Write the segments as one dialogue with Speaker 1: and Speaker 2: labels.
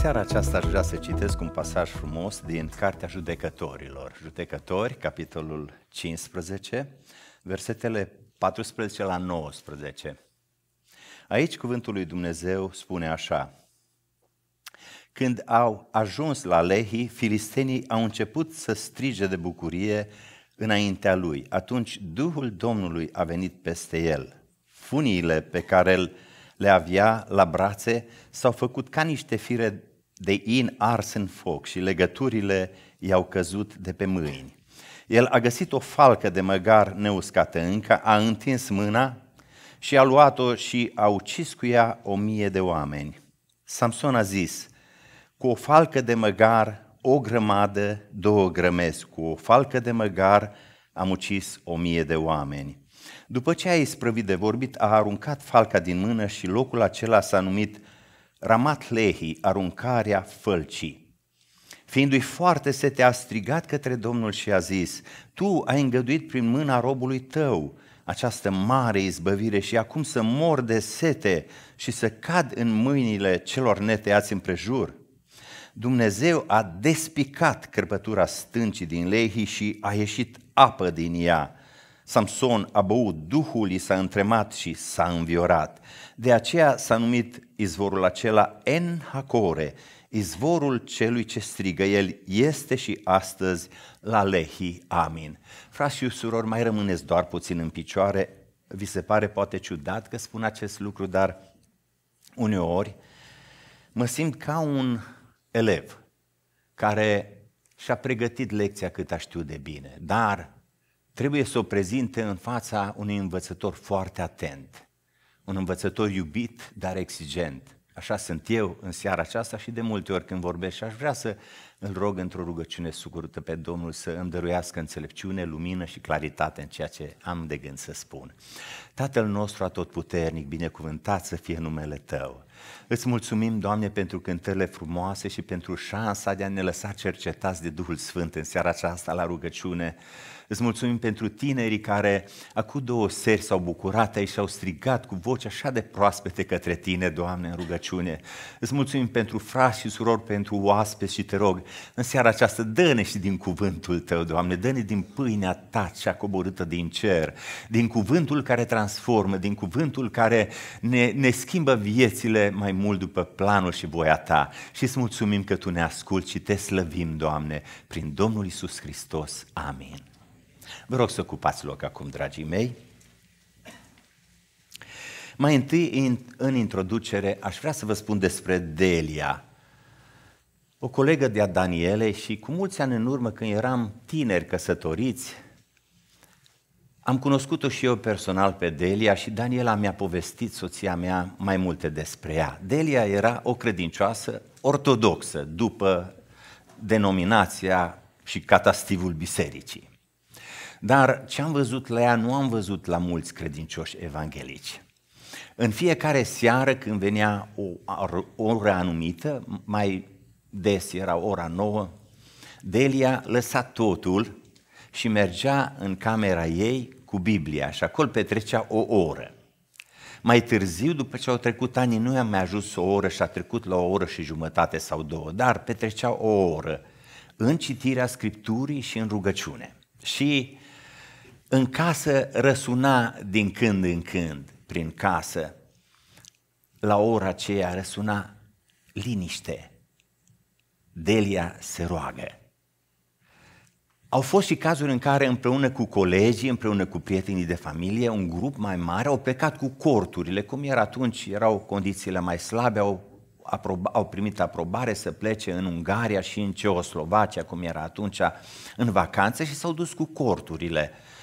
Speaker 1: seara aceasta aș vrea să citesc un pasaj frumos din Cartea Judecătorilor. Judecători, capitolul 15, versetele 14 la 19. Aici cuvântul lui Dumnezeu spune așa. Când au ajuns la Lehi, filistenii au început să strige de bucurie înaintea lui. Atunci Duhul Domnului a venit peste el. Funiile pe care le avea la brațe s-au făcut ca niște fire de in ars în foc și legăturile i-au căzut de pe mâini. El a găsit o falcă de măgar neuscată încă, a întins mâna și a luat-o și a ucis cu ea o mie de oameni. Samson a zis, cu o falcă de măgar, o grămadă, două grămezi, cu o falcă de măgar am ucis o mie de oameni. După ce a isprăvit de vorbit, a aruncat falca din mână și locul acela s-a numit Ramat Lehi, aruncarea fălcii. Fiindu-i foarte sete, a strigat către Domnul și a zis, Tu ai îngăduit prin mâna robului tău această mare izbăvire și acum să mor de sete și să cad în mâinile celor neteați împrejur. Dumnezeu a despicat cărbătura stâncii din Lehi și a ieșit apă din ea Samson a băut, Duhul i s-a întremat și s-a înviorat. De aceea s-a numit izvorul acela En Hakore, izvorul celui ce strigă. El este și astăzi la Lehi. Amin. Frați și surori, mai rămâneți doar puțin în picioare. Vi se pare poate ciudat că spun acest lucru, dar uneori mă simt ca un elev care și-a pregătit lecția cât a știut de bine, dar trebuie să o prezinte în fața unui învățător foarte atent, un învățător iubit, dar exigent. Așa sunt eu în seara aceasta și de multe ori când vorbesc și aș vrea să îl rog într-o rugăciune sucurută pe Domnul să îmi dăruiască înțelepciune, lumină și claritate în ceea ce am de gând să spun. Tatăl nostru atotputernic, binecuvântat să fie numele Tău. Îți mulțumim, Doamne, pentru cântările frumoase și pentru șansa de a ne lăsa cercetați de Duhul Sfânt în seara aceasta la rugăciune Îți mulțumim pentru tinerii care acum două seri s-au bucurat aici și au strigat cu voce așa de proaspete către tine, Doamne, în rugăciune. Îți mulțumim pentru frați și surori, pentru oaspeți și te rog, în seara aceasta dă-ne și din cuvântul tău, Doamne, dă-ne din pâinea ta cea coborâtă din cer, din cuvântul care transformă, din cuvântul care ne, ne schimbă viețile mai mult după planul și voia ta. Și îți mulțumim că tu ne asculti și te slăvim, Doamne, prin Domnul Isus Hristos. Amin. Vă rog să ocupați loc acum, dragii mei. Mai întâi, în introducere, aș vrea să vă spun despre Delia, o colegă de-a Daniele și cu mulți ani în urmă, când eram tineri căsătoriți, am cunoscut-o și eu personal pe Delia și Daniela mi-a povestit, soția mea, mai multe despre ea. Delia era o credincioasă ortodoxă, după denominația și catastivul bisericii. Dar ce am văzut la ea nu am văzut la mulți credincioși evanghelici. În fiecare seară când venea o oră anumită, mai des era ora nouă, Delia lăsa totul și mergea în camera ei cu Biblia și acolo petrecea o oră. Mai târziu, după ce au trecut ani, nu i-a mai ajuns o oră și a trecut la o oră și jumătate sau două, dar petrecea o oră în citirea Scripturii și în rugăciune. Și în casă răsuna din când în când, prin casă, la ora aceea răsuna liniște. Delia se roagă. Au fost și cazuri în care împreună cu colegii, împreună cu prietenii de familie, un grup mai mare au plecat cu corturile, cum era atunci, erau condițiile mai slabe, au, aproba, au primit aprobare să plece în Ungaria și în Ceoslovacia, cum era atunci, în vacanță și s-au dus cu corturile. Uh,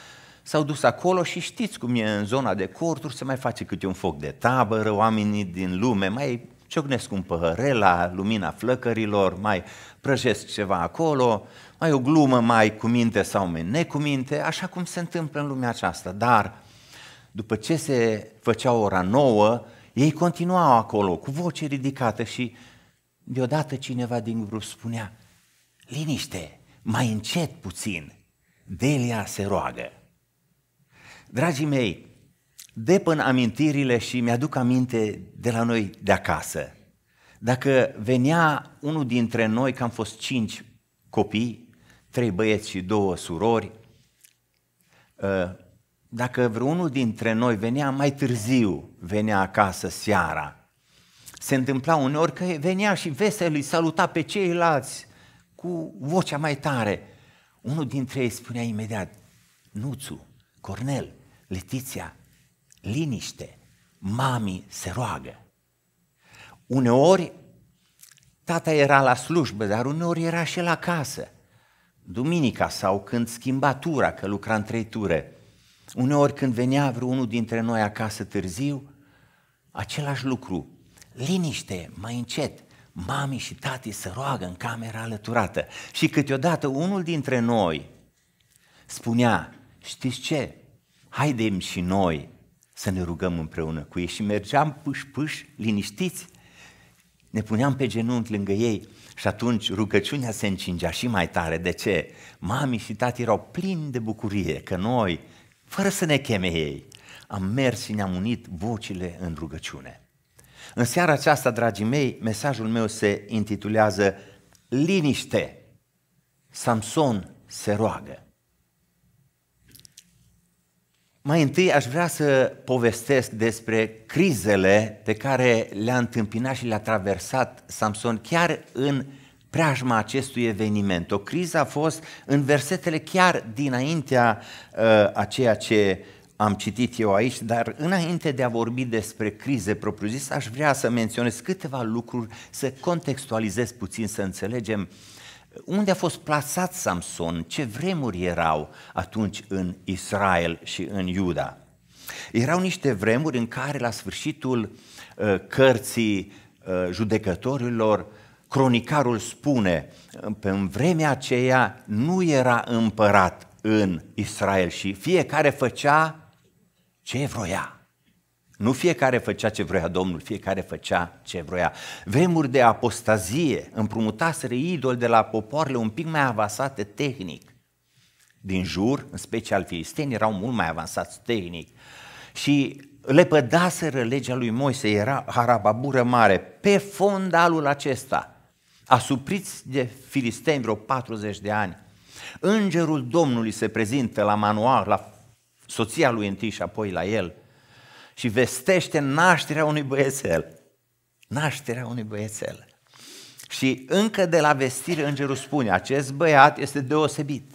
Speaker 1: s-au dus acolo și știți cum e în zona de corturi, se mai face câte un foc de tabără, oamenii din lume mai ciocnesc un păhăre la lumina flăcărilor, mai prăjesc ceva acolo, mai o glumă, mai cu minte sau mai necuminte, așa cum se întâmplă în lumea aceasta. Dar după ce se făcea ora nouă, ei continuau acolo cu voce ridicată și deodată cineva din grup spunea, liniște, mai încet puțin, Delia se roagă. Dragii mei, până amintirile și mi-aduc aminte de la noi de acasă. Dacă venea unul dintre noi, că am fost cinci copii, trei băieți și două surori, ă, dacă vreunul dintre noi venea mai târziu, venea acasă seara, se întâmpla uneori că venea și vesel îi saluta pe ceilalți cu vocea mai tare. Unul dintre ei spunea imediat, Nuțu, Cornel, Letiția, liniște, mami se roagă. Uneori tata era la slujbă, dar uneori era și la casă. Duminica sau când schimba tura, că lucra în trei ture. Uneori când venea vreunul dintre noi acasă târziu, același lucru. Liniște, mai încet, mami și tati se roagă în camera alăturată. Și câteodată unul dintre noi spunea, știți ce, haidem și noi să ne rugăm împreună cu ei și mergeam pâș-pâș, liniștiți, ne puneam pe genunchi lângă ei și atunci rugăciunea se încingea și mai tare. De ce? Mami și tati erau plini de bucurie că noi, fără să ne cheme ei, am mers și ne-am unit vocile în rugăciune. În seara aceasta, dragii mei, mesajul meu se intitulează Liniște, Samson se roagă. Mai întâi aș vrea să povestesc despre crizele pe care le-a întâmpinat și le-a traversat Samson chiar în preajma acestui eveniment. O criză a fost în versetele chiar dinaintea uh, a ceea ce am citit eu aici, dar înainte de a vorbi despre crize propriu-zis, aș vrea să menționez câteva lucruri, să contextualizez puțin, să înțelegem uh, unde a fost plasat Samson? Ce vremuri erau atunci în Israel și în Iuda? Erau niște vremuri în care la sfârșitul uh, cărții uh, judecătorilor cronicarul spune, pe vremea aceea nu era împărat în Israel și fiecare făcea ce vroia. Nu fiecare făcea ce vroia Domnul, fiecare făcea ce vroia. Vremuri de apostazie împrumutaseră idol de la popoarele un pic mai avansate tehnic. Din jur, în special filisteni, erau mult mai avansați tehnic. Și le pădaseră legea lui Moise, era harababură mare, pe fondalul acesta, asupriți de filisteni vreo 40 de ani. Îngerul Domnului se prezintă la manual, la soția lui întâi și apoi la el – și vestește nașterea unui băiețel. Nașterea unui băiețel. Și încă de la vestire îngerul spune, acest băiat este deosebit.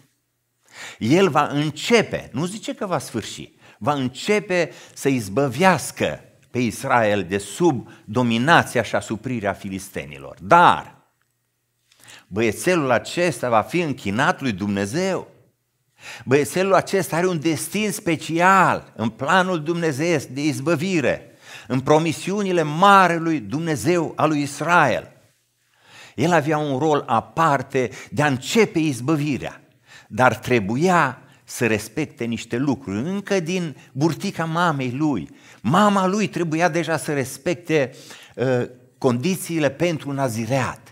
Speaker 1: El va începe, nu zice că va sfârși, va începe să izbăvească pe Israel de sub dominația și asuprirea filistenilor. Dar băiețelul acesta va fi închinat lui Dumnezeu Băiețelul acesta are un destin special în planul dumnezeiesc de izbăvire, în promisiunile marelui Dumnezeu al lui Israel. El avea un rol aparte de a începe izbăvirea, dar trebuia să respecte niște lucruri, încă din burtica mamei lui. Mama lui trebuia deja să respecte uh, condițiile pentru nazireat.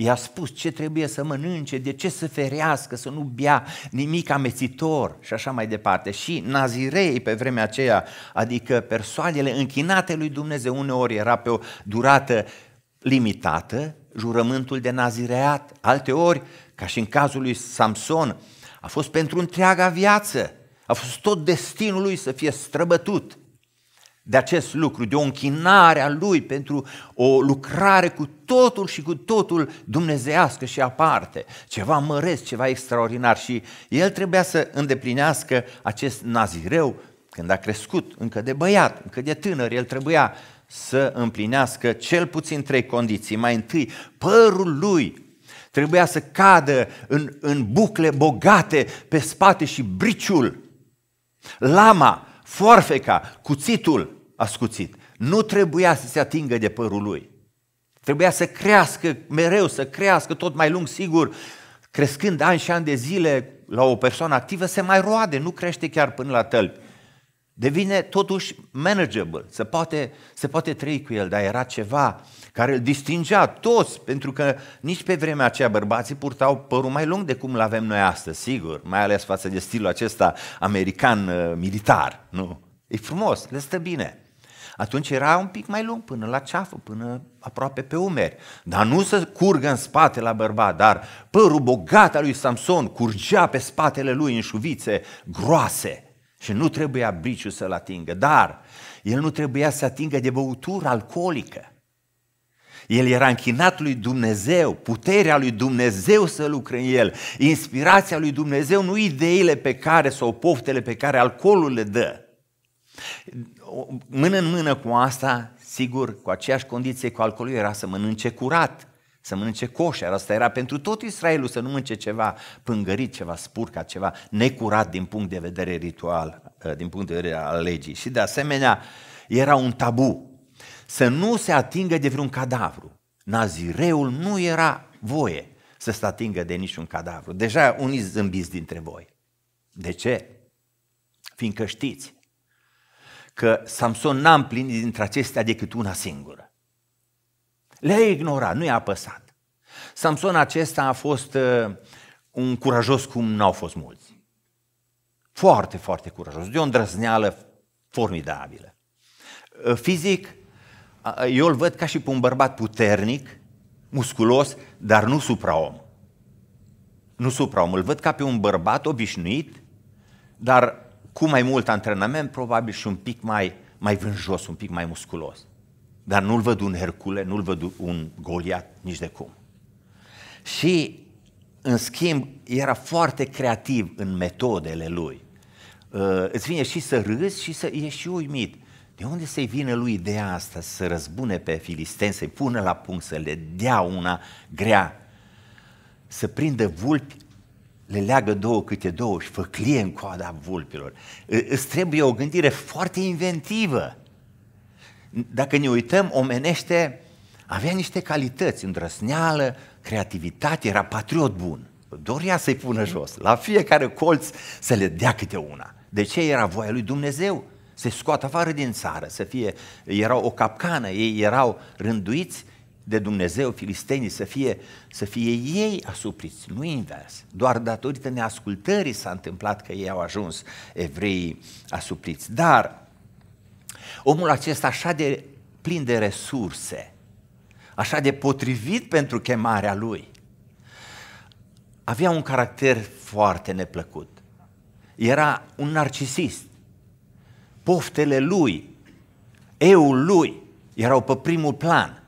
Speaker 1: I-a spus ce trebuie să mănânce, de ce să ferească, să nu bea nimic amețitor și așa mai departe. Și nazirei pe vremea aceea, adică persoanele închinate lui Dumnezeu, uneori era pe o durată limitată, jurământul de nazireat, alteori, ca și în cazul lui Samson, a fost pentru întreaga viață, a fost tot destinul lui să fie străbătut de acest lucru, de o închinare a Lui pentru o lucrare cu totul și cu totul dumnezească și aparte, ceva măresc, ceva extraordinar și el trebuia să îndeplinească acest nazireu când a crescut, încă de băiat, încă de tânăr, el trebuia să împlinească cel puțin trei condiții. Mai întâi, părul lui trebuia să cadă în, în bucle bogate pe spate și briciul, lama, forfeca, cuțitul ascuțit. Nu trebuia să se atingă de părul lui. Trebuia să crească mereu, să crească tot mai lung, sigur, crescând ani și ani de zile la o persoană activă, se mai roade, nu crește chiar până la tălpi. Devine totuși manageable, se poate, se poate trăi cu el, dar era ceva care îl distingea toți, pentru că nici pe vremea aceea bărbații purtau părul mai lung de cum îl avem noi astăzi, sigur, mai ales față de stilul acesta american uh, militar, nu? E frumos, le stă bine. Atunci era un pic mai lung, până la ceafă, până aproape pe umeri. Dar nu să curgă în spate la bărbat, dar părul bogat al lui Samson curgea pe spatele lui în șuvițe groase și nu trebuia briciu să-l atingă. Dar el nu trebuia să atingă de băutură alcoolică. El era închinat lui Dumnezeu, puterea lui Dumnezeu să lucre în el, inspirația lui Dumnezeu, nu ideile pe care sau poftele pe care alcoolul le dă mână în mână cu asta, sigur, cu aceeași condiție cu alcoolul era să mănânce curat, să mănânce coșer. Asta era pentru tot Israelul, să nu mănânce ceva pângărit, ceva spurcat, ceva necurat din punct de vedere ritual, ă, din punct de vedere al legii. Și de asemenea, era un tabu. Să nu se atingă de vreun cadavru. Nazireul nu era voie să se atingă de niciun cadavru. Deja unii zâmbiți dintre voi. De ce? Fiindcă știți că Samson n-a împlinit dintre acestea decât una singură. Le-a ignorat, nu i-a apăsat. Samson acesta a fost uh, un curajos cum n-au fost mulți. Foarte, foarte curajos, de o îndrăzneală formidabilă. Uh, fizic, eu îl văd ca și pe un bărbat puternic, musculos, dar nu supraom. Nu supraom, îl văd ca pe un bărbat obișnuit, dar cu mai mult antrenament, probabil și un pic mai, mai vânjos, un pic mai musculos. Dar nu-l văd un Hercule, nu-l văd un Goliat nici de cum. Și, în schimb, era foarte creativ în metodele lui. Uh, îți vine și să râzi și să ești și uimit. De unde să-i vină lui ideea asta să răzbune pe filisteni, să-i pună la punct, să le dea una grea, să prindă vulpi le leagă două câte două și făclie în coada vulpilor. Îți trebuie o gândire foarte inventivă. Dacă ne uităm, omenește avea niște calități, îndrăsneală, creativitate, era patriot bun. Dorea să-i pună jos, la fiecare colț să le dea câte una. De ce era voia lui Dumnezeu? să scoată afară din țară, să fie, erau o capcană, ei erau rânduiți de Dumnezeu, filistenii să fie, să fie ei asupriți, nu invers. Doar datorită neascultării s-a întâmplat că ei au ajuns evrei asupriți. Dar omul acesta așa de plin de resurse, așa de potrivit pentru chemarea lui, avea un caracter foarte neplăcut. Era un narcisist. Poftele lui, eu lui, erau pe primul plan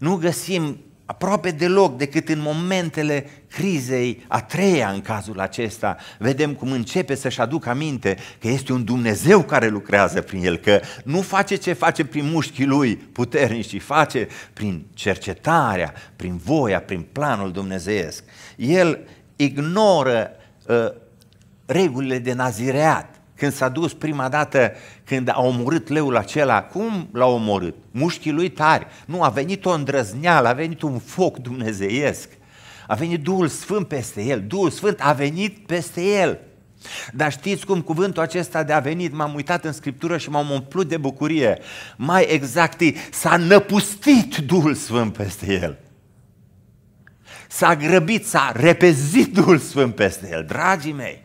Speaker 1: nu găsim aproape deloc decât în momentele crizei a treia în cazul acesta. Vedem cum începe să-și aducă aminte că este un Dumnezeu care lucrează prin el, că nu face ce face prin mușchii lui puternici, ci face prin cercetarea, prin voia, prin planul dumnezeiesc. El ignoră uh, regulile de nazireat, când s-a dus prima dată, când a omorât leul acela, cum l-a omorât? Mușchii lui tari. Nu, a venit o îndrăzneală, a venit un foc dumnezeiesc. A venit Duhul Sfânt peste el, Duhul Sfânt a venit peste el. Dar știți cum cuvântul acesta de a venit, m-am uitat în Scriptură și m-am umplut de bucurie. Mai exact, s-a năpustit Duhul Sfânt peste el. S-a grăbit, s-a repezit Duhul Sfânt peste el, dragii mei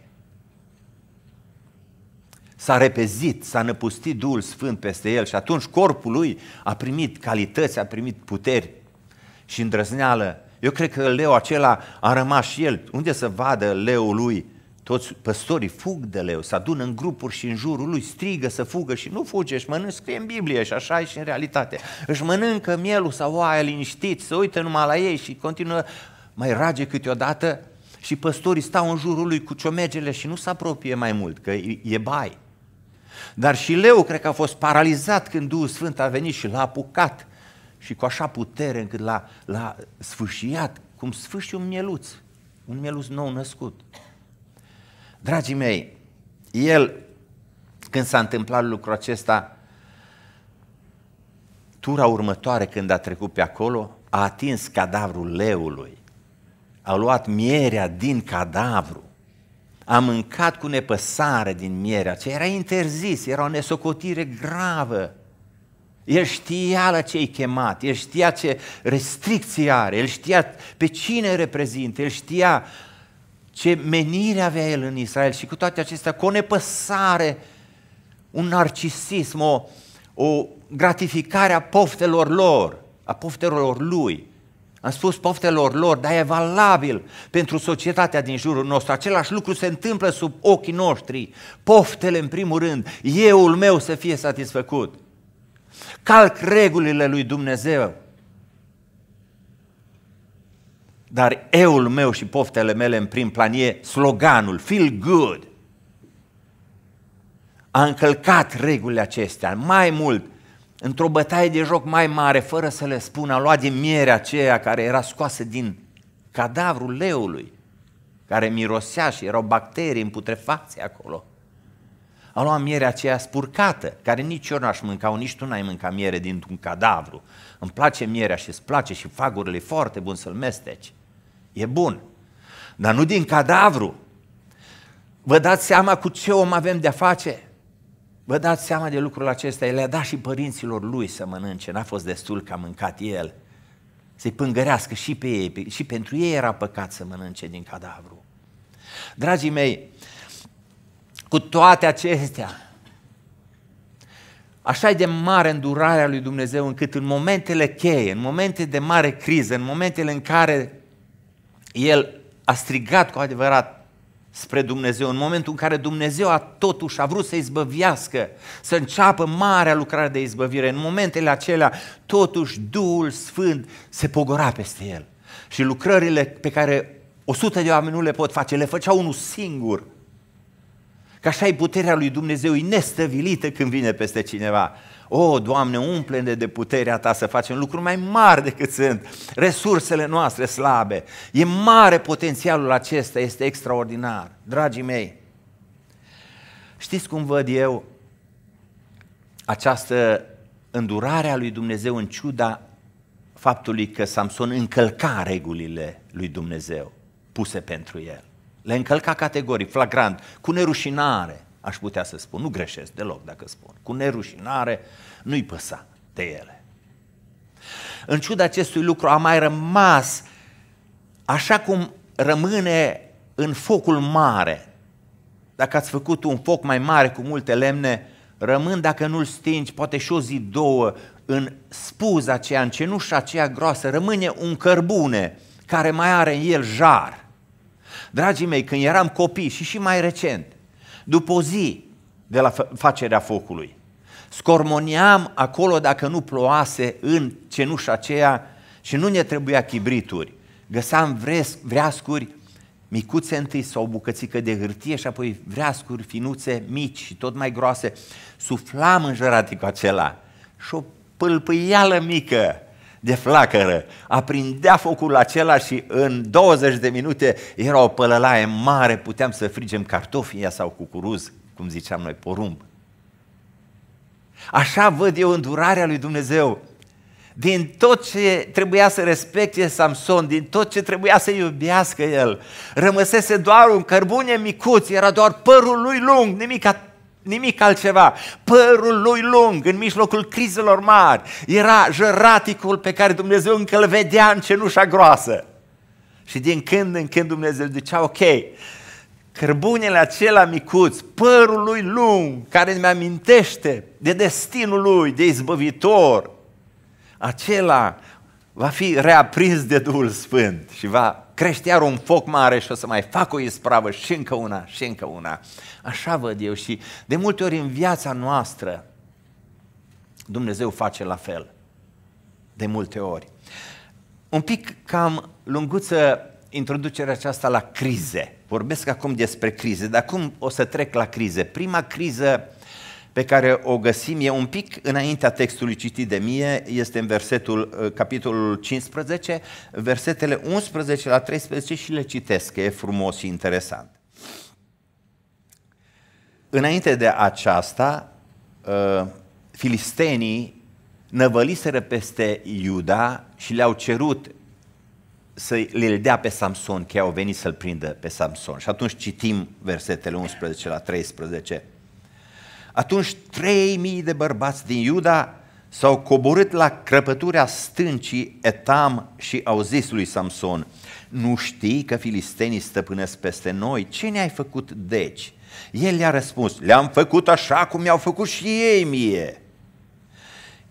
Speaker 1: s-a repezit, s-a năpustit Duhul Sfânt peste el și atunci corpul lui a primit calități, a primit puteri și îndrăzneală. Eu cred că leu acela a rămas și el. Unde să vadă leul lui? Toți păstorii fug de leu, se adună în grupuri și în jurul lui, strigă să fugă și nu fuge, își mănâncă, scrie în Biblie și așa e și în realitate. Își mănâncă mielul sau oaia liniștit, se uită numai la ei și continuă, mai rage câteodată și păstorii stau în jurul lui cu ciomegele și nu se apropie mai mult, că e bai. Dar și leu cred că a fost paralizat când Duhul Sfânt a venit și l-a apucat și cu așa putere încât l-a, l-a sfâșiat, cum sfâși un mieluț, un mieluț nou născut. Dragii mei, el, când s-a întâmplat lucrul acesta, tura următoare când a trecut pe acolo, a atins cadavrul leului, a luat mierea din cadavru a mâncat cu nepăsare din mierea Ce Era interzis, era o nesocotire gravă. El știa la ce e chemat, el știa ce restricții are, el știa pe cine reprezintă, el știa ce menire avea el în Israel și cu toate acestea, cu o nepăsare, un narcisism, o, o gratificare a poftelor lor, a poftelor lui. Am spus poftelor lor, dar e valabil pentru societatea din jurul nostru. Același lucru se întâmplă sub ochii noștri. Poftele în primul rând, euul meu să fie satisfăcut. Calc regulile lui Dumnezeu. Dar euul meu și poftele mele în prim plan e sloganul, feel good. A încălcat regulile acestea. Mai mult, într-o bătaie de joc mai mare, fără să le spună, a luat din mierea aceea care era scoasă din cadavrul leului, care mirosea și erau bacterii în putrefacție acolo. A luat mierea aceea spurcată, care nici eu n-aș mânca, nici tu n-ai mânca miere dintr-un cadavru. Îmi place mierea și îți place și fagurile, foarte bun să-l mesteci. E bun. Dar nu din cadavru. Vă dați seama cu ce om avem de-a face? Vă dați seama de lucrul acesta, el a dat și părinților lui să mănânce, n-a fost destul că a mâncat el. Să-i pângărească și pe ei, și pentru ei era păcat să mănânce din cadavru. Dragii mei, cu toate acestea, Așa e de mare îndurarea lui Dumnezeu încât în momentele cheie, în momente de mare criză, în momentele în care el a strigat cu adevărat spre Dumnezeu, în momentul în care Dumnezeu a totuși a vrut să izbăvească, să înceapă marea lucrare de izbăvire, în momentele acelea, totuși Duhul Sfânt se pogora peste el. Și lucrările pe care o sută de oameni nu le pot face, le făcea unul singur. Că așa e puterea lui Dumnezeu, e nestăvilită când vine peste cineva. O, Doamne, umple-ne de puterea Ta să facem lucruri mai mari decât sunt resursele noastre slabe. E mare potențialul acesta, este extraordinar. Dragii mei, știți cum văd eu această îndurare a lui Dumnezeu în ciuda faptului că Samson încălca regulile lui Dumnezeu puse pentru el. Le încălca categoric, flagrant, cu nerușinare aș putea să spun, nu greșesc deloc dacă spun, cu nerușinare, nu-i păsa de ele. În ciuda acestui lucru a mai rămas, așa cum rămâne în focul mare, dacă ați făcut un foc mai mare cu multe lemne, rămân dacă nu-l stingi, poate și o zi, două, în spuza aceea, în cenușa aceea groasă, rămâne un cărbune care mai are în el jar. Dragii mei, când eram copii și și mai recent, după o zi de la facerea focului. scormoniam acolo dacă nu ploase în cenușa aceea și nu ne trebuia chibrituri. Găseam vreascuri micuțe întâi sau o bucățică de hârtie și apoi vreascuri finuțe mici și tot mai groase. Suflam în jăraticul acela și o pâlpâială mică de flacără. Aprindea focul acela și în 20 de minute era o pălălaie mare, puteam să frigem cartofii sau cucuruz, cum ziceam noi, porumb. Așa văd eu îndurarea lui Dumnezeu. Din tot ce trebuia să respecte Samson, din tot ce trebuia să iubească el, rămăsese doar un cărbune micuț, era doar părul lui lung, nimic nimic altceva. Părul lui lung, în mijlocul crizelor mari, era jăraticul pe care Dumnezeu încă îl vedea în cenușa groasă. Și din când în când Dumnezeu zicea, ok, cărbunele acela micuț, părul lui lung, care îmi amintește de destinul lui, de izbăvitor, acela va fi reaprins de Duhul Sfânt și va crește iar un foc mare și o să mai fac o ispravă și încă una și încă una. Așa văd eu și de multe ori în viața noastră Dumnezeu face la fel. De multe ori. Un pic cam lunguță introducerea aceasta la crize. Vorbesc acum despre crize, dar cum o să trec la crize? Prima criză pe care o găsim e un pic înaintea textului citit de mie, este în versetul, ă, capitolul 15, versetele 11 la 13 și le citesc, că e frumos și interesant. Înainte de aceasta, ă, filistenii năvăliseră peste Iuda și le-au cerut să le dea pe Samson, că au venit să-l prindă pe Samson. Și atunci citim versetele 11 la 13. Atunci trei mii de bărbați din Iuda s-au coborât la crăpătura stâncii Etam și au zis lui Samson, nu știi că filistenii stăpânesc peste noi? Ce ne-ai făcut deci? El i a răspuns, le-am făcut așa cum mi-au făcut și ei mie.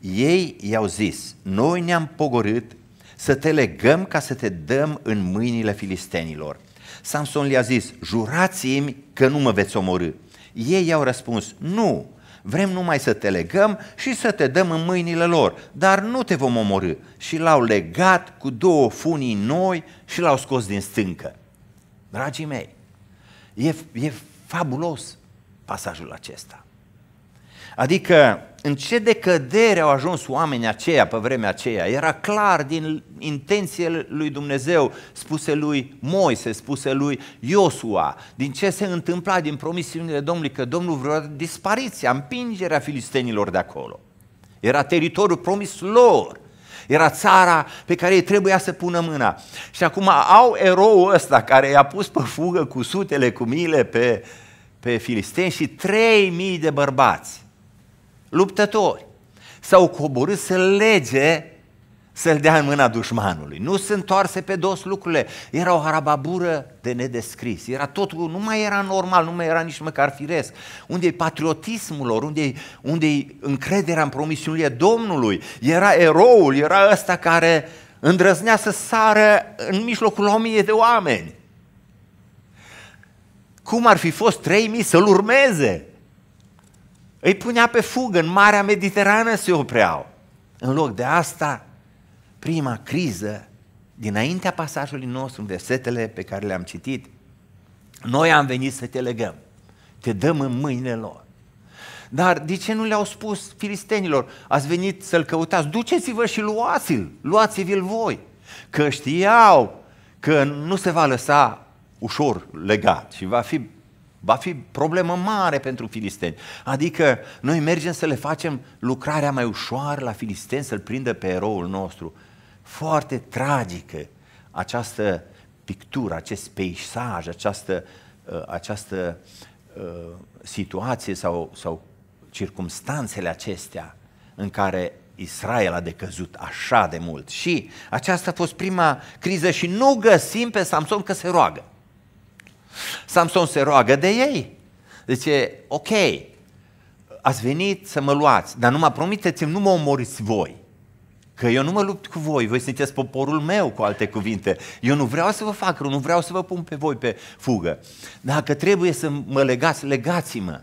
Speaker 1: Ei i-au zis, noi ne-am pogorât să te legăm ca să te dăm în mâinile filistenilor. Samson le-a zis, jurați-mi că nu mă veți omorâ. Ei i-au răspuns, nu, vrem numai să te legăm și să te dăm în mâinile lor, dar nu te vom omorâ. Și l-au legat cu două funii noi și l-au scos din stâncă. Dragii mei, e, e fabulos pasajul acesta. Adică în ce decădere au ajuns oamenii aceia pe vremea aceea. Era clar din intenție lui Dumnezeu, spuse lui Moise, spuse lui Iosua, din ce se întâmpla din promisiunile Domnului, că Domnul vrea dispariția, împingerea filistenilor de acolo. Era teritoriul promis lor. Era țara pe care ei trebuia să pună mâna. Și acum au eroul ăsta care i-a pus pe fugă cu sutele, cu mile pe, pe filisteni și 3.000 de bărbați luptători. S-au coborât să lege să-l dea în mâna dușmanului. Nu se întoarse pe dos lucrurile. Era o harababură de nedescris. Era totul, nu mai era normal, nu mai era nici măcar firesc. Unde e patriotismul lor, unde e unde încrederea în promisiunile Domnului. Era eroul, era ăsta care îndrăznea să sară în mijlocul o mie de oameni. Cum ar fi fost 3.000 să-l urmeze? Îi punea pe fugă, în Marea Mediterană se opreau. În loc de asta, prima criză, dinaintea pasajului nostru, în versetele pe care le-am citit, noi am venit să te legăm, te dăm în mâinile lor. Dar de ce nu le-au spus filistenilor, ați venit să-l căutați, duceți-vă și luați-l, luați-vi-l voi. Că știau că nu se va lăsa ușor legat și va fi va fi problemă mare pentru filisteni. Adică noi mergem să le facem lucrarea mai ușoară la filisteni, să-l prindă pe eroul nostru. Foarte tragică această pictură, acest peisaj, această, uh, această uh, situație sau, sau circumstanțele acestea în care Israel a decăzut așa de mult. Și aceasta a fost prima criză și nu găsim pe Samson că se roagă. Samson se roagă de ei. Zice, ok, ați venit să mă luați, dar nu mă promiteți, nu mă omoriți voi. Că eu nu mă lupt cu voi, voi sunteți poporul meu, cu alte cuvinte. Eu nu vreau să vă fac rău, nu vreau să vă pun pe voi pe fugă. Dacă trebuie să mă legați, legați-mă.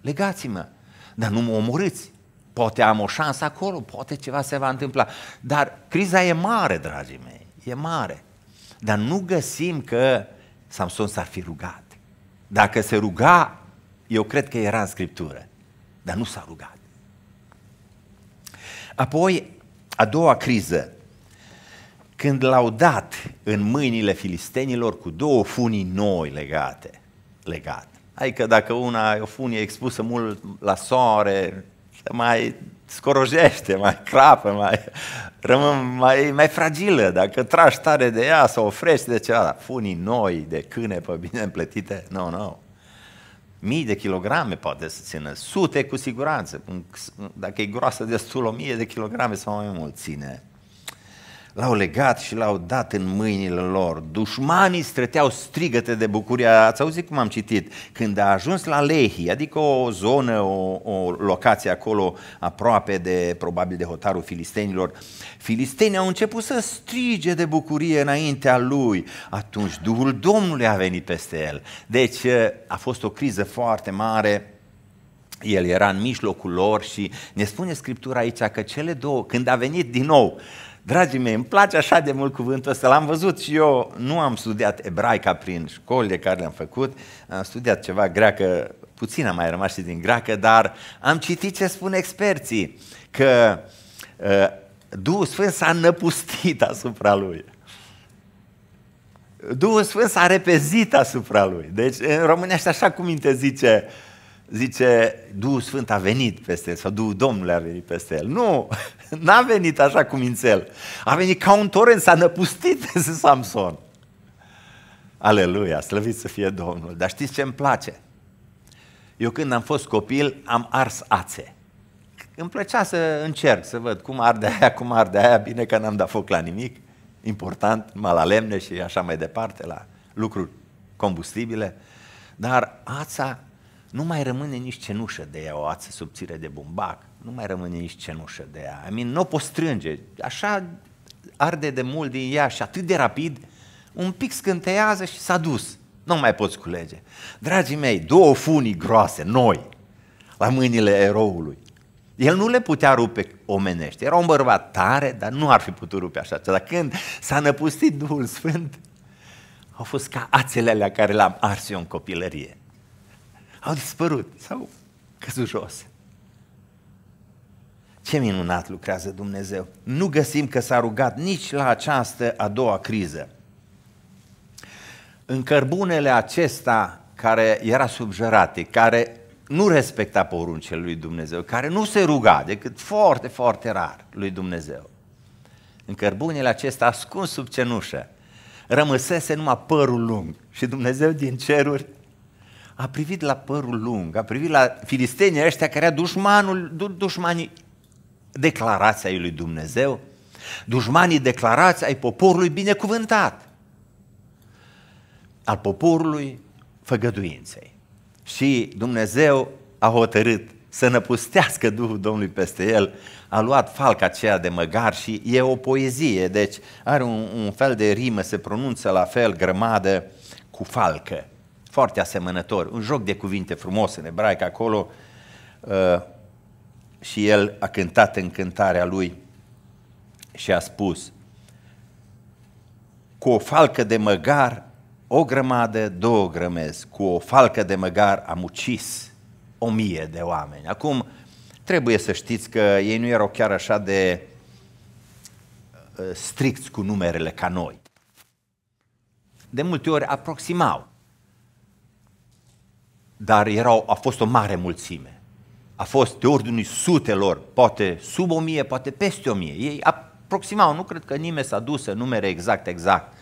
Speaker 1: Legați-mă. Dar nu mă omorâți. Poate am o șansă acolo, poate ceva se va întâmpla. Dar criza e mare, dragii mei, e mare. Dar nu găsim că Samson s-ar fi rugat. Dacă se ruga, eu cred că era în Scriptură, dar nu s-a rugat. Apoi, a doua criză, când l-au dat în mâinile filistenilor cu două funii noi legate, legat. Adică dacă una e o funie expusă mult la soare, mai scorojește, mai crapă, mai, rămân mai, mai fragilă. Dacă tragi tare de ea sau ofrești de ceva, funii noi, de câne pe bine împletite, nu, no, nu. No. Mii de kilograme poate să țină, sute cu siguranță. Dacă e groasă destul, o mie de kilograme sau mai mult ține. L-au legat și l-au dat în mâinile lor. Dușmanii străteau strigăte de bucurie. Ați auzit cum am citit? Când a ajuns la Lehi, adică o zonă, o, o locație acolo aproape de, probabil, de hotarul filistenilor, filistenii au început să strige de bucurie înaintea lui. Atunci Duhul Domnului a venit peste el. Deci eh, a fost o criză foarte mare el era în mijlocul lor și ne spune Scriptura aici că cele două, când a venit din nou Dragii mei, îmi place așa de mult cuvântul ăsta, l-am văzut și eu, nu am studiat ebraica prin școlile care le-am făcut, am studiat ceva greacă, puțin am mai rămas și din greacă, dar am citit ce spun experții, că uh, Duhul Sfânt s-a năpustit asupra lui. Duhul Sfânt s-a repezit asupra lui. Deci în românește așa cum zice, zice, Duhul Sfânt a venit peste el sau Duhul Domnului a venit peste el. Nu, N-a venit așa cu mințel. A venit ca un torent, s-a năpustit de Samson. Aleluia, slăvit să fie Domnul. Dar știți ce îmi place? Eu când am fost copil am ars ațe. Îmi plăcea să încerc, să văd cum arde aia, cum arde aia, bine că n-am dat foc la nimic. Important, numai la lemne și așa mai departe, la lucruri combustibile. Dar ața nu mai rămâne nici cenușă de ea, o ață subțire de bumbac nu mai rămâne nici cenușă de ea. I mean, nu o poți strânge. Așa arde de mult din ea și atât de rapid, un pic scânteiază și s-a dus. Nu mai poți culege. Dragii mei, două funii groase, noi, la mâinile eroului. El nu le putea rupe omenește. Era un bărbat tare, dar nu ar fi putut rupe așa Dar Când s-a năpustit Duhul Sfânt, au fost ca ațele alea care l-am ars eu în copilărie. Au dispărut, s-au căzut jos. Ce minunat lucrează Dumnezeu! Nu găsim că s-a rugat nici la această a doua criză. În cărbunele acesta care era subjărate, care nu respecta poruncele lui Dumnezeu, care nu se ruga decât foarte, foarte rar lui Dumnezeu. În cărbunele acesta ascuns sub cenușă, rămăsese numai părul lung și Dumnezeu din ceruri a privit la părul lung, a privit la filistenii ăștia care era dușmanul, du- dușmanii declarația lui Dumnezeu, dușmanii declarați ai poporului binecuvântat, al poporului făgăduinței. Și Dumnezeu a hotărât să năpustească Duhul Domnului peste el, a luat falca aceea de măgar și e o poezie, deci are un, un fel de rimă, se pronunță la fel grămadă cu falcă, foarte asemănător, un joc de cuvinte frumos în ebraic acolo, uh, și el a cântat în cântarea lui și a spus cu o falcă de măgar o grămadă, două grămezi, cu o falcă de măgar am ucis o mie de oameni. Acum, trebuie să știți că ei nu erau chiar așa de uh, stricți cu numerele ca noi. De multe ori aproximau, dar erau, a fost o mare mulțime a fost de ordinul sutelor, poate sub o mie, poate peste o mie. Ei aproximau, nu cred că nimeni s-a dus în numere exact, exact.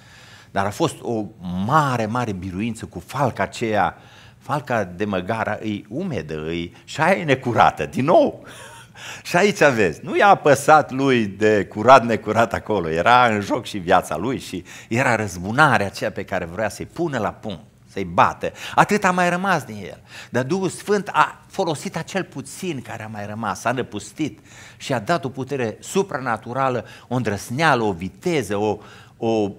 Speaker 1: Dar a fost o mare, mare biruință cu falca aceea. Falca de măgara îi umedă, îi, și aia e necurată, din nou. și aici vezi, nu i-a apăsat lui de curat, necurat acolo, era în joc și viața lui și era răzbunarea aceea pe care vrea să-i pună la punct să-i bată. Atât a mai rămas din el. Dar Duhul Sfânt a folosit acel puțin care a mai rămas, a năpustit și a dat o putere supranaturală, o îndrăsneală, o viteză, o, o,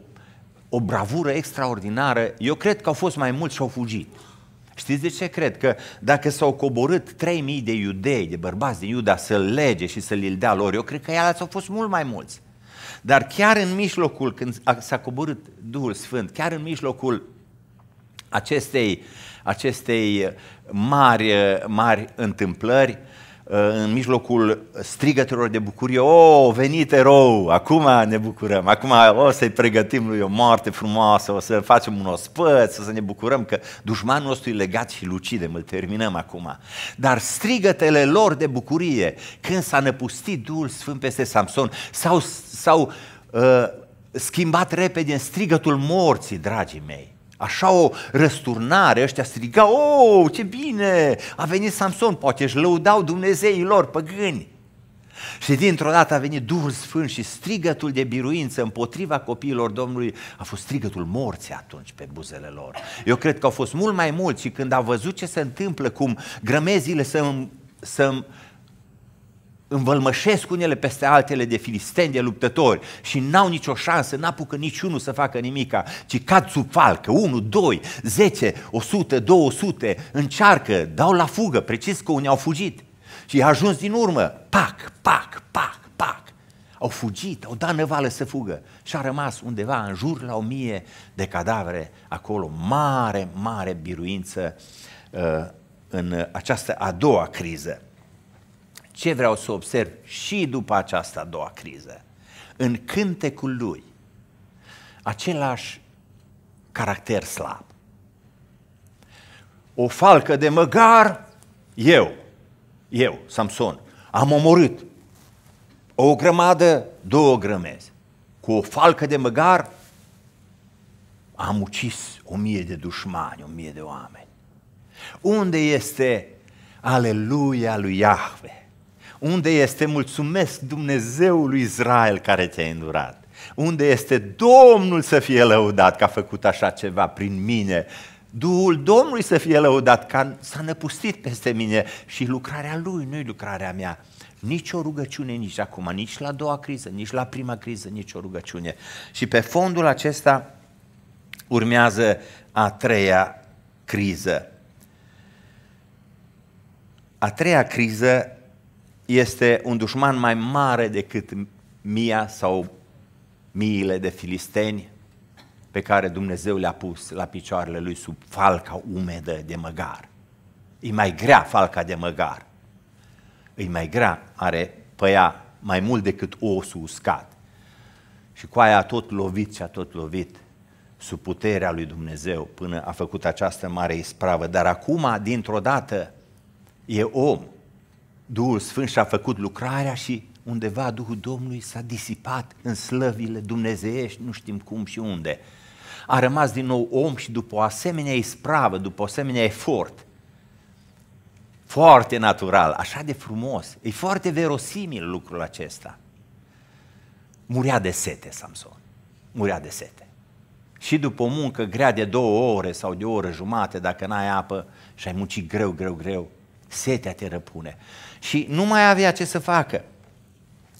Speaker 1: o bravură extraordinară. Eu cred că au fost mai mulți și au fugit. Știți de ce cred? Că dacă s-au coborât 3.000 de iudei, de bărbați din Iuda, să-l lege și să-l dea lor, eu cred că ei au fost mult mai mulți. Dar chiar în mijlocul, când s-a coborât Duhul Sfânt, chiar în mijlocul acestei, acestei mari, mari întâmplări, uh, în mijlocul strigătelor de bucurie, o, oh, venit erou, acum ne bucurăm, acum o să-i pregătim lui o moarte frumoasă, o să facem un ospăț, o să ne bucurăm că dușmanul nostru e legat și lucidem, îl terminăm acum. Dar strigătele lor de bucurie, când s-a năpustit Duhul Sfânt peste Samson, s-au, s-au uh, schimbat repede în strigătul morții, dragii mei așa o răsturnare, ăștia strigau, oh, ce bine, a venit Samson, poate își lăudau Dumnezeii lor păgâni. Și dintr-o dată a venit Duhul Sfânt și strigătul de biruință împotriva copiilor Domnului a fost strigătul morții atunci pe buzele lor. Eu cred că au fost mult mai mulți și când au văzut ce se întâmplă, cum grămezile se, să, învălmășesc unele peste altele de filisteni, de luptători și n-au nicio șansă, n-apucă niciunul să facă nimica, ci cad sub falcă, 1, 2, 10, 100, 200, încearcă, dau la fugă, precis că unii au fugit și a ajuns din urmă, pac, pac, pac, pac. Au fugit, au dat năvală să fugă și a rămas undeva în jur la o mie de cadavre acolo, mare, mare biruință uh, în această a doua criză. Ce vreau să observ și după această a doua criză? În cântecul lui, același caracter slab. O falcă de măgar, eu, eu, Samson, am omorât o grămadă, două grămezi. Cu o falcă de măgar am ucis o mie de dușmani, o mie de oameni. Unde este aleluia lui Iahve? Unde este mulțumesc Dumnezeului Israel care te-a îndurat? Unde este Domnul să fie lăudat că a făcut așa ceva prin mine? Duhul Domnului să fie lăudat că s-a năpustit peste mine și lucrarea Lui, nu-i lucrarea mea. Nici o rugăciune nici acum, nici la doua criză, nici la prima criză, nici o rugăciune. Și pe fondul acesta urmează a treia criză. A treia criză este un dușman mai mare decât mia sau miile de filisteni pe care Dumnezeu le-a pus la picioarele lui sub falca umedă de măgar. E mai grea falca de măgar. E mai grea, are păia mai mult decât osul uscat. Și cu aia a tot lovit și a tot lovit sub puterea lui Dumnezeu până a făcut această mare ispravă. Dar acum, dintr-o dată, e om Duhul Sfânt și-a făcut lucrarea și undeva Duhul Domnului s-a disipat în slăvile dumnezeiești, nu știm cum și unde. A rămas din nou om și după o asemenea ispravă, după o asemenea efort, foarte natural, așa de frumos, e foarte verosimil lucrul acesta. Murea de sete Samson, murea de sete. Și după o muncă grea de două ore sau de o oră jumate, dacă n-ai apă și ai muncit greu, greu, greu, setea te răpune și nu mai avea ce să facă.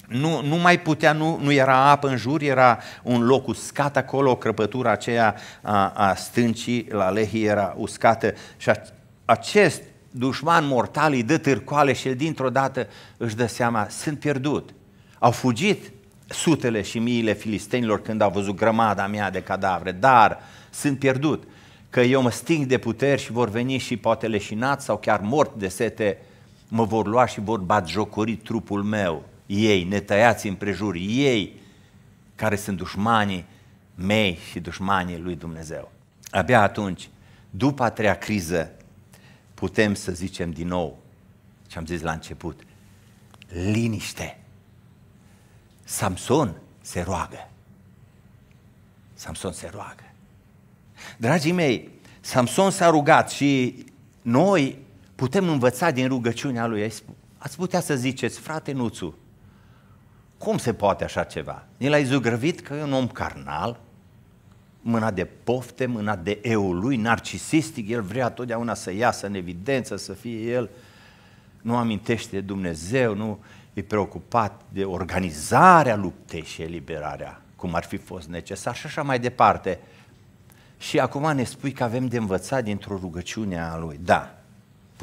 Speaker 1: Nu, nu mai putea, nu, nu era apă în jur, era un loc uscat acolo, crăpătură aceea a, a stâncii la Lehi era uscată și a, acest dușman mortal îi dă târcoale și el dintr-o dată își dă seama, sunt pierdut. Au fugit sutele și miile filistenilor când au văzut grămada mea de cadavre, dar sunt pierdut, că eu mă sting de puteri și vor veni și poate leșinat sau chiar mort de sete mă vor lua și vor batjocori trupul meu, ei, netăiați împrejur, ei care sunt dușmanii mei și dușmanii lui Dumnezeu. Abia atunci, după a treia criză, putem să zicem din nou, ce am zis la început, liniște. Samson se roagă. Samson se roagă. Dragii mei, Samson s-a rugat și noi putem învăța din rugăciunea lui. Ați putea să ziceți, frate Nuțu, cum se poate așa ceva? El a zugrăvit că e un om carnal, mâna de pofte, mâna de eu lui, narcisistic, el vrea totdeauna să iasă în evidență, să fie el, nu amintește Dumnezeu, nu e preocupat de organizarea luptei și eliberarea, cum ar fi fost necesar și așa mai departe. Și acum ne spui că avem de învățat dintr-o rugăciune a lui. Da,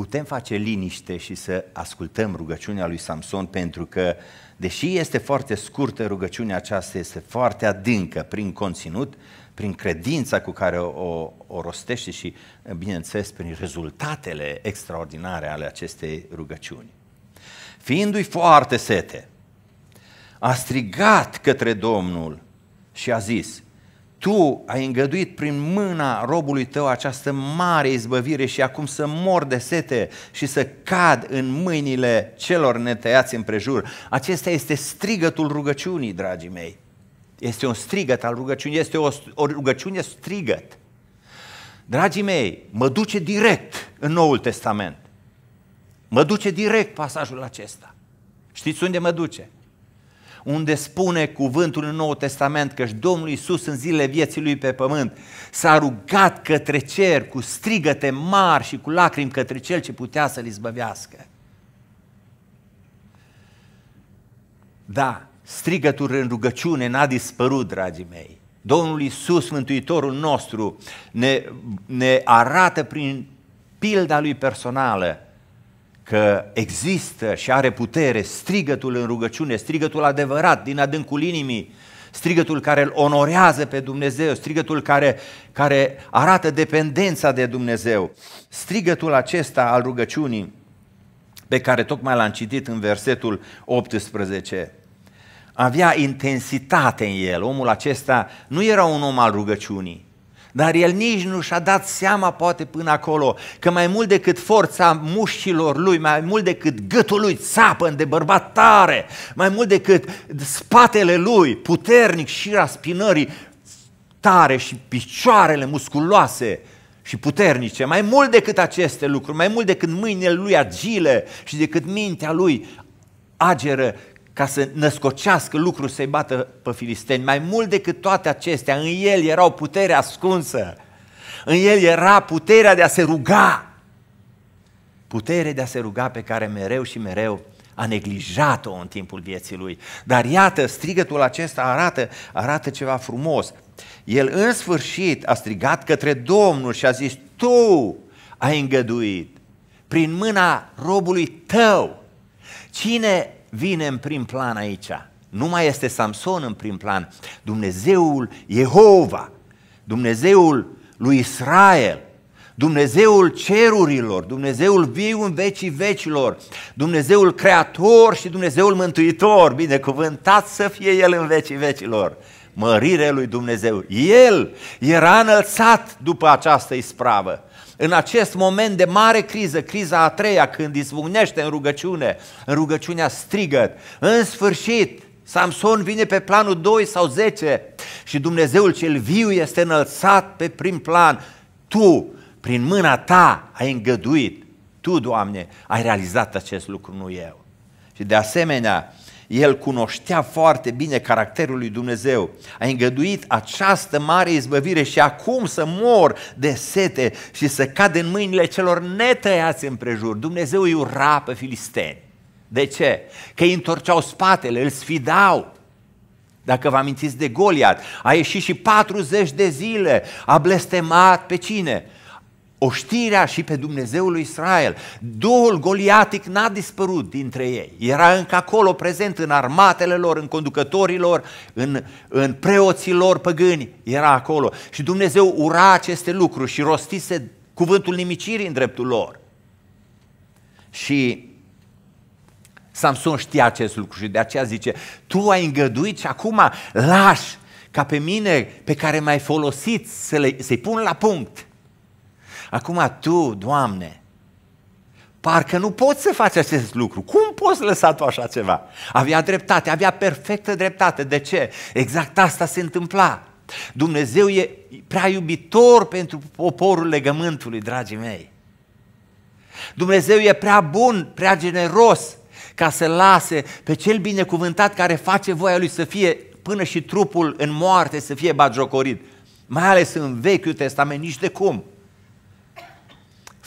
Speaker 1: putem face liniște și să ascultăm rugăciunea lui Samson pentru că, deși este foarte scurtă, rugăciunea aceasta este foarte adâncă prin conținut, prin credința cu care o, o rostește și, bineînțeles, prin rezultatele extraordinare ale acestei rugăciuni. Fiindu-i foarte sete, a strigat către Domnul și a zis, tu ai îngăduit prin mâna robului tău această mare izbăvire și acum să mor de sete și să cad în mâinile celor netăiați împrejur. Acesta este strigătul rugăciunii, dragii mei. Este un strigăt al rugăciunii, este o, o rugăciune strigăt. Dragii mei, mă duce direct în Noul Testament. Mă duce direct pasajul acesta. Știți unde mă duce? unde spune cuvântul în Noul Testament că Domnul Iisus în zilele vieții lui pe pământ s-a rugat către cer cu strigăte mari și cu lacrimi către cel ce putea să-l izbăvească. Da, strigătul în rugăciune n-a dispărut, dragii mei. Domnul Iisus, Mântuitorul nostru, ne, ne arată prin pilda lui personală că există și are putere strigătul în rugăciune, strigătul adevărat din adâncul inimii, strigătul care îl onorează pe Dumnezeu, strigătul care, care arată dependența de Dumnezeu, strigătul acesta al rugăciunii pe care tocmai l-am citit în versetul 18. Avea intensitate în el, omul acesta nu era un om al rugăciunii, dar el nici nu și-a dat seama, poate până acolo, că mai mult decât forța mușchilor lui, mai mult decât gâtul lui țapă de bărbat tare, mai mult decât spatele lui puternic și raspinării tare și picioarele musculoase și puternice, mai mult decât aceste lucruri, mai mult decât mâinile lui agile și decât mintea lui ageră, ca să născocească lucruri să-i bată pe filisteni. Mai mult decât toate acestea, în el era o putere ascunsă. În el era puterea de a se ruga. Putere de a se ruga pe care mereu și mereu a neglijat-o în timpul vieții lui. Dar iată, strigătul acesta arată, arată ceva frumos. El în sfârșit a strigat către Domnul și a zis, Tu ai îngăduit prin mâna robului tău. Cine vine în prim plan aici. Nu mai este Samson în prim plan. Dumnezeul Jehova, Dumnezeul lui Israel, Dumnezeul cerurilor, Dumnezeul viu în vecii vecilor, Dumnezeul creator și Dumnezeul mântuitor, binecuvântat să fie El în vecii vecilor. Mărire lui Dumnezeu. El era înălțat după această ispravă în acest moment de mare criză, criza a treia, când izbucnește în rugăciune, în rugăciunea strigăt, în sfârșit, Samson vine pe planul 2 sau 10 și Dumnezeul cel viu este înălțat pe prim plan. Tu, prin mâna ta, ai îngăduit. Tu, Doamne, ai realizat acest lucru, nu eu. Și de asemenea, el cunoștea foarte bine caracterul lui Dumnezeu. A îngăduit această mare izbăvire și acum să mor de sete și să cad în mâinile celor netăiați împrejur. Dumnezeu îi ura pe filisteni. De ce? Că îi întorceau spatele, îl sfidau. Dacă vă amintiți de Goliat, a ieșit și 40 de zile, a blestemat pe cine? oștirea și pe Dumnezeul lui Israel. Duhul goliatic n-a dispărut dintre ei. Era încă acolo prezent în armatele lor, în conducătorilor, în, în lor păgâni. Era acolo. Și Dumnezeu ura aceste lucruri și rostise cuvântul nimicirii în dreptul lor. Și Samson știa acest lucru și de aceea zice, tu ai îngăduit și acum lași ca pe mine pe care m-ai folosit să le, să-i pun la punct Acum tu, Doamne, parcă nu poți să faci acest lucru. Cum poți lăsa tu așa ceva? Avea dreptate, avea perfectă dreptate. De ce? Exact asta se întâmpla. Dumnezeu e prea iubitor pentru poporul legământului, dragii mei. Dumnezeu e prea bun, prea generos ca să lase pe cel binecuvântat care face voia lui să fie până și trupul în moarte să fie bagiocorit. Mai ales în Vechiul Testament, nici de cum.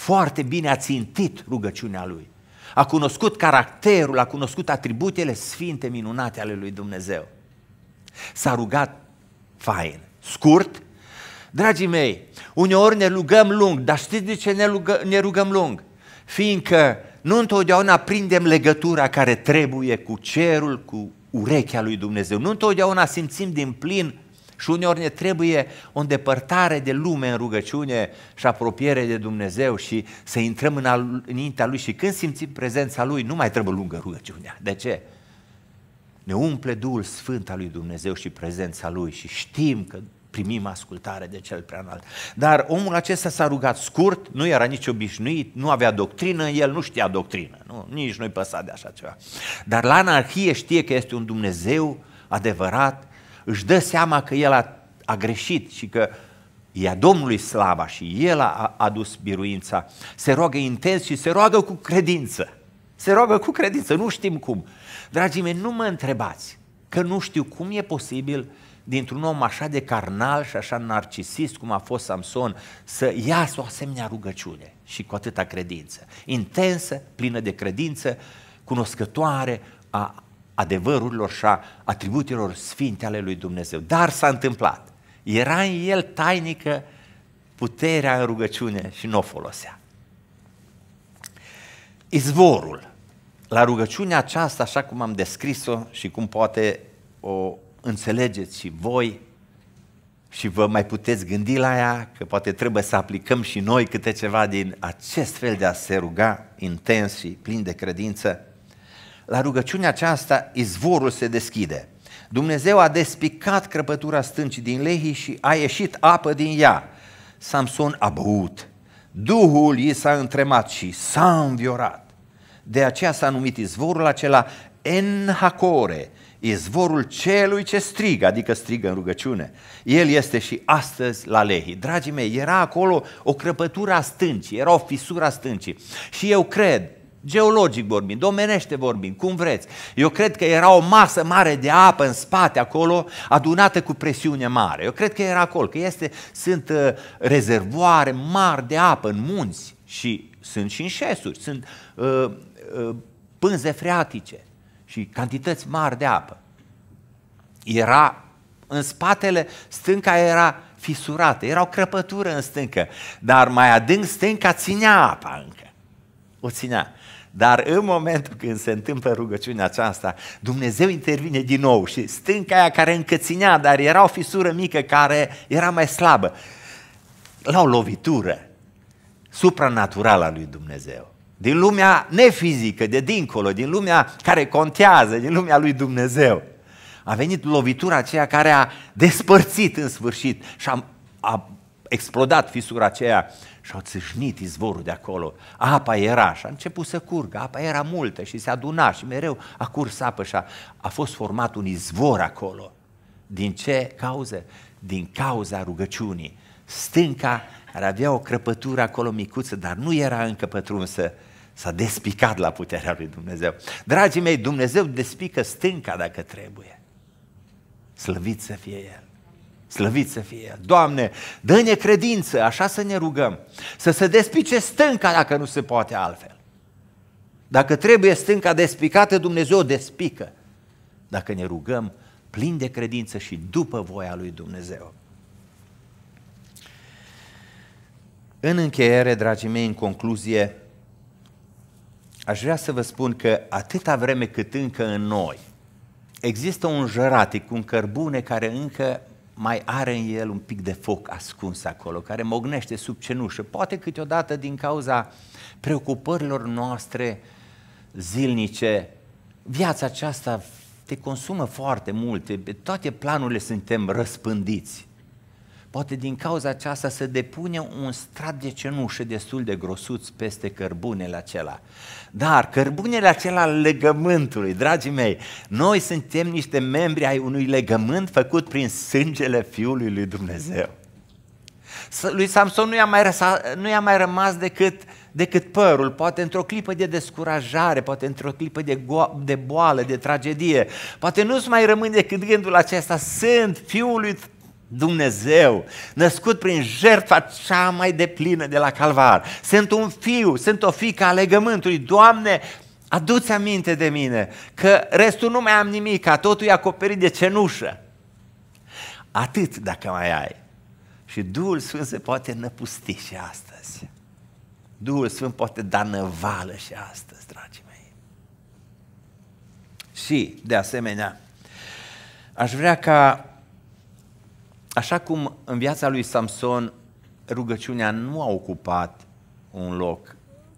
Speaker 1: Foarte bine a țintit rugăciunea lui. A cunoscut caracterul, a cunoscut atributele sfinte minunate ale lui Dumnezeu. S-a rugat fain, scurt. Dragii mei, uneori ne rugăm lung, dar știți de ce ne, rugă, ne rugăm lung? Fiindcă nu întotdeauna prindem legătura care trebuie cu cerul, cu urechea lui Dumnezeu. Nu întotdeauna simțim din plin și uneori ne trebuie o îndepărtare de lume în rugăciune și apropiere de Dumnezeu și să intrăm în înaintea Lui și când simțim prezența Lui, nu mai trebuie lungă rugăciunea. De ce? Ne umple Duhul Sfânt al Lui Dumnezeu și prezența Lui și știm că primim ascultare de cel prea înalt. Dar omul acesta s-a rugat scurt, nu era nici obișnuit, nu avea doctrină, el nu știa doctrină, nu, nici nu-i păsa de așa ceva. Dar la anarhie știe că este un Dumnezeu adevărat își dă seama că el a, a greșit și că i-a Domnului slava și el a adus biruința, se roagă intens și se roagă cu credință. Se roagă cu credință, nu știm cum. Dragii mei, nu mă întrebați că nu știu cum e posibil dintr-un om așa de carnal și așa narcisist cum a fost Samson să iasă o asemenea rugăciune și cu atâta credință. Intensă, plină de credință, cunoscătoare a, adevărurilor și a atributelor sfinte ale lui Dumnezeu. Dar s-a întâmplat. Era în el tainică puterea în rugăciune și nu o folosea. Izvorul. La rugăciunea aceasta, așa cum am descris-o și cum poate o înțelegeți și voi și vă mai puteți gândi la ea, că poate trebuie să aplicăm și noi câte ceva din acest fel de a se ruga intens și plin de credință, la rugăciunea aceasta izvorul se deschide. Dumnezeu a despicat crăpătura stâncii din lehi și a ieșit apă din ea. Samson a băut. Duhul i s-a întremat și s-a înviorat. De aceea s-a numit izvorul acela Enhacore, izvorul celui ce strigă, adică strigă în rugăciune. El este și astăzi la Lehi. Dragii mei, era acolo o crăpătură a stâncii, era o fisură a stâncii. Și eu cred geologic vorbind, domenește vorbind, cum vreți. Eu cred că era o masă mare de apă în spate acolo, adunată cu presiune mare. Eu cred că era acolo, că este, sunt uh, rezervoare mari de apă în munți și sunt și în șesuri, sunt uh, uh, pânze freatice și cantități mari de apă. Era în spatele, stânca era fisurată, era o crăpătură în stâncă, dar mai adânc stânca ținea apa încă. O ținea. Dar în momentul când se întâmplă rugăciunea aceasta, Dumnezeu intervine din nou și stânca aia care încăținea, dar era o fisură mică care era mai slabă, la o lovitură supranaturală a lui Dumnezeu. Din lumea nefizică, de dincolo, din lumea care contează, din lumea lui Dumnezeu. A venit lovitura aceea care a despărțit în sfârșit și a, a explodat fisura aceea și au țâșnit izvorul de acolo. Apa era și a început să curgă, apa era multă și se aduna și mereu a curs apă și a, a fost format un izvor acolo. Din ce cauză? Din cauza rugăciunii. Stânca care avea o crăpătură acolo micuță, dar nu era încă pătrunsă, s-a despicat la puterea lui Dumnezeu. Dragii mei, Dumnezeu despică stânca dacă trebuie. Slăvit să fie El. Slăvit să fie El. Doamne, dă-ne credință, așa să ne rugăm. Să se despice stânca dacă nu se poate altfel. Dacă trebuie stânca despicată, Dumnezeu o despică. Dacă ne rugăm plin de credință și după voia lui Dumnezeu. În încheiere, dragii mei, în concluzie, aș vrea să vă spun că atâta vreme cât încă în noi există un jăratic, un cărbune care încă mai are în el un pic de foc ascuns acolo, care mognește sub cenușă. Poate câteodată din cauza preocupărilor noastre zilnice, viața aceasta te consumă foarte mult, toate planurile suntem răspândiți. Poate din cauza aceasta se depune un strat de cenușă destul de grosuț peste cărbunele acela. Dar cărbunele acela al legământului, dragii mei, noi suntem niște membri ai unui legământ făcut prin sângele Fiului lui Dumnezeu. Lui Samson nu i-a mai, răsa, nu i-a mai rămas decât, decât părul, poate într-o clipă de descurajare, poate într-o clipă de, go- de boală, de tragedie, poate nu-ți mai rămâne decât gândul acesta, sunt fiul lui Dumnezeu, născut prin jertfa cea mai deplină de la Calvar. Sunt un fiu, sunt o fiică a legământului. Doamne, adu-ți aminte de mine că restul nu mai am nimic, ca totul e acoperit de cenușă. Atât dacă mai ai. Și Duhul Sfânt se poate năpusti și astăzi. Duhul Sfânt poate da năvală și astăzi, dragii mei. Și, de asemenea, aș vrea ca Așa cum în viața lui Samson rugăciunea nu a ocupat un loc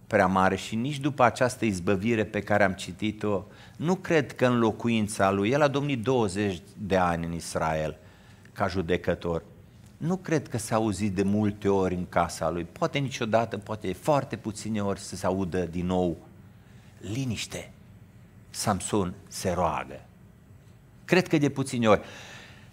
Speaker 1: prea mare și nici după această izbăvire pe care am citit-o, nu cred că în locuința lui, el a domnit 20 de ani în Israel ca judecător, nu cred că s-a auzit de multe ori în casa lui, poate niciodată, poate foarte puține ori să se audă din nou liniște. Samson se roagă. Cred că de puține ori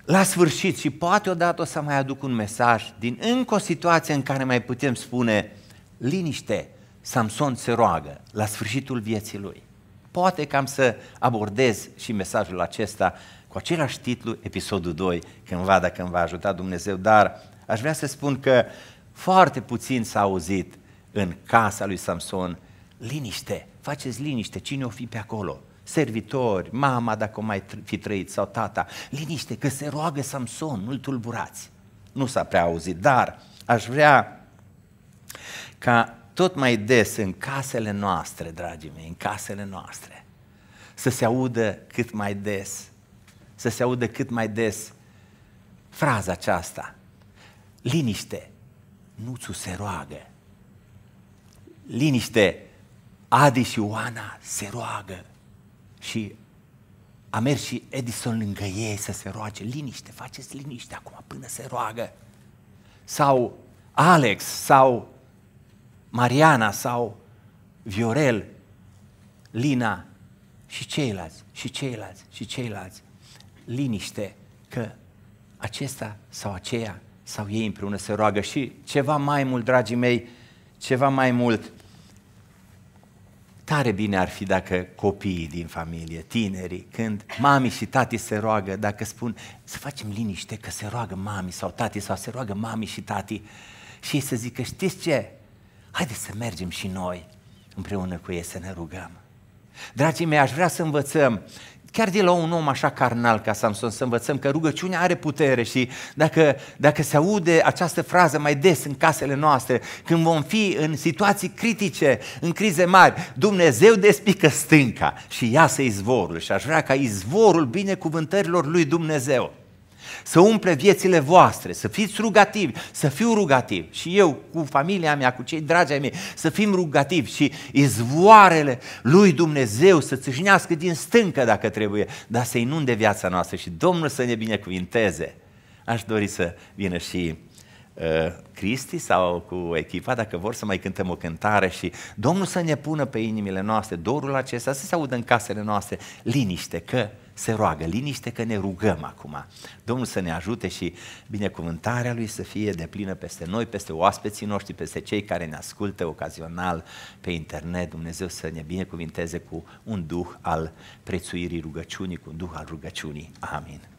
Speaker 1: la sfârșit și poate odată o să mai aduc un mesaj din încă o situație în care mai putem spune liniște, Samson se roagă la sfârșitul vieții lui. Poate cam să abordez și mesajul acesta cu același titlu, episodul 2, cândva dacă îmi va ajuta Dumnezeu, dar aș vrea să spun că foarte puțin s-a auzit în casa lui Samson liniște, faceți liniște, cine o fi pe acolo? servitori, mama dacă mai fi trăit sau tata, liniște că se roagă Samson, nu-l tulburați. Nu s-a prea auzit, dar aș vrea ca tot mai des în casele noastre, dragii mei, în casele noastre, să se audă cât mai des, să se audă cât mai des fraza aceasta, liniște, nu ți se roagă. Liniște, Adi și Oana se roagă. Și a mers și Edison lângă ei să se roage. Liniște, faceți liniște acum până se roagă. Sau Alex, sau Mariana, sau Viorel, Lina și ceilalți, și ceilalți, și ceilalți. Liniște că acesta sau aceea sau ei împreună se roagă și ceva mai mult, dragii mei, ceva mai mult. Tare bine ar fi dacă copiii din familie, tinerii, când mami și tati se roagă, dacă spun să facem liniște că se roagă mami sau tati sau se roagă mami și tati și ei să zică știți ce? Haideți să mergem și noi împreună cu ei să ne rugăm. Dragii mei, aș vrea să învățăm chiar de la un om așa carnal ca Samson să învățăm că rugăciunea are putere și dacă, dacă se aude această frază mai des în casele noastre, când vom fi în situații critice, în crize mari, Dumnezeu despică stânca și iasă izvorul și aș vrea ca izvorul binecuvântărilor lui Dumnezeu să umple viețile voastre, să fiți rugativi, să fiu rugativ și eu cu familia mea, cu cei dragi ai mei, să fim rugativi și izvoarele lui Dumnezeu să țâșnească din stâncă dacă trebuie, dar să inunde viața noastră și Domnul să ne binecuvinteze. Aș dori să vină și uh, Cristi sau cu echipa, dacă vor să mai cântăm o cântare și Domnul să ne pună pe inimile noastre dorul acesta, să se audă în casele noastre liniște, că se roagă. Liniște că ne rugăm acum. Domnul să ne ajute și binecuvântarea Lui să fie de plină peste noi, peste oaspeții noștri, peste cei care ne ascultă ocazional pe internet. Dumnezeu să ne binecuvinteze cu un duh al prețuirii rugăciunii, cu un duh al rugăciunii. Amin.